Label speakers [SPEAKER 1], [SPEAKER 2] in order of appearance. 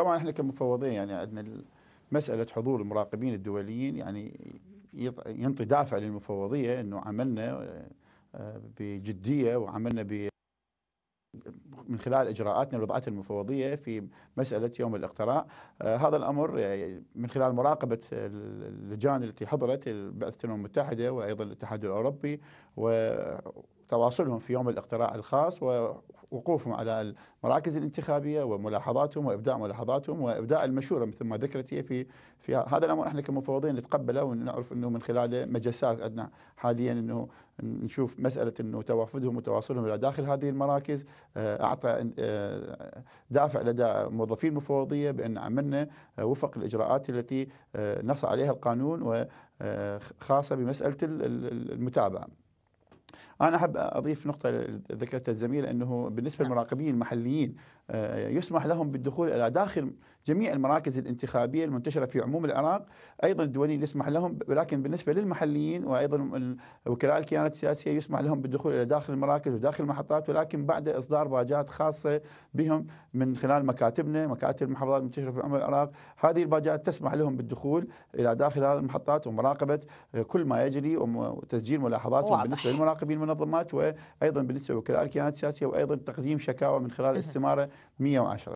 [SPEAKER 1] طبعا احنا كمفوضين يعني عندنا مساله حضور المراقبين الدوليين يعني ينطي دافع للمفوضيه انه عملنا آه، بجديه وعملنا ب من خلال اجراءاتنا الوضعات المفوضيه في مساله يوم الاقتراع آه هذا الامر يعني من خلال مراقبه اللجان التي حضرت بعثه الامم المتحده وايضا الاتحاد الاوروبي و تواصلهم في يوم الاقتراع الخاص ووقوفهم على المراكز الانتخابيه وملاحظاتهم وابداء ملاحظاتهم وابداء المشوره مثل ما ذكرت هي في في هذا الامر احنا كمفوضين نتقبله ونعرف انه من خلال مجسات عندنا حاليا انه نشوف مساله انه توافدهم وتواصلهم الى داخل هذه المراكز آه، اعطى آه، دافع لدى موظفي المفوضيه بان عملنا آه، وفق الاجراءات التي نص عليها القانون وخاصه بمساله المتابعه. انا احب اضيف نقطه ذكرتها الزميله انه بالنسبه نعم. للمراقبين المحليين آه، يسمح لهم بالدخول الى داخل جميع المراكز الانتخابيه المنتشره في عموم العراق، ايضا الدوليين يسمح لهم ولكن بالنسبه للمحليين وايضا وكلاء الكيانات السياسيه يسمح لهم بالدخول الى داخل المراكز وداخل المحطات ولكن بعد اصدار باجات خاصه بهم من خلال مكاتبنا، مكاتب المحافظات المنتشره في عموم العراق، هذه الباجات تسمح لهم بالدخول الى داخل هذه المحطات ومراقبه كل ما يجري وتسجيل ملاحظاتهم بالنسبه للمراقبين العلاقه المنظمات وايضا بالنسبه لوكلاء الكيانات السياسيه وايضا تقديم شكاوى من خلال استماره 110